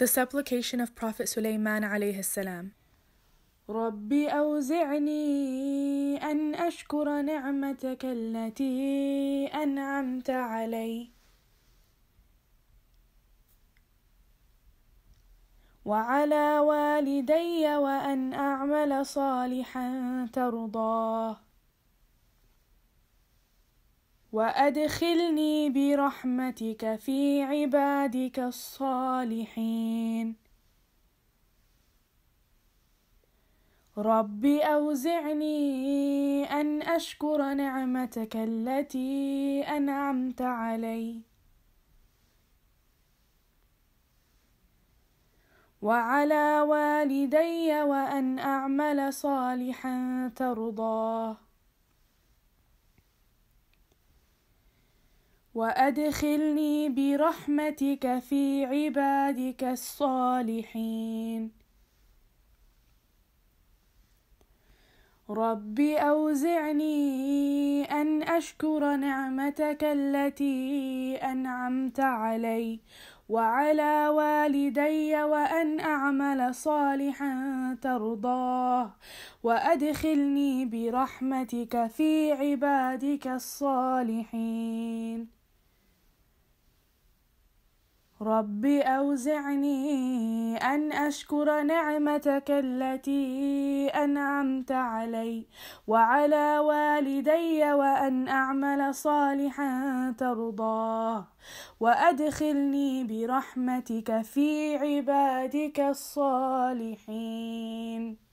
The supplication of Prophet Sulaiman عليه السلام ربي أوزعني أن أشكر نعمتك التي أنعمت علي وعلى والدي وأن أعمل صالحا ترضاه وادخلني برحمتك في عبادك الصالحين رب اوزعني ان اشكر نعمتك التي انعمت علي وعلى والدي وان اعمل صالحا ترضاه وادخلني برحمتك في عبادك الصالحين رب اوزعني ان اشكر نعمتك التي انعمت علي وعلى والدي وان اعمل صالحا ترضاه وادخلني برحمتك في عبادك الصالحين رب أوزعني أن أشكر نعمتك التي أنعمت علي وعلى والدي وأن أعمل صالحا ترضاه وأدخلني برحمتك في عبادك الصالحين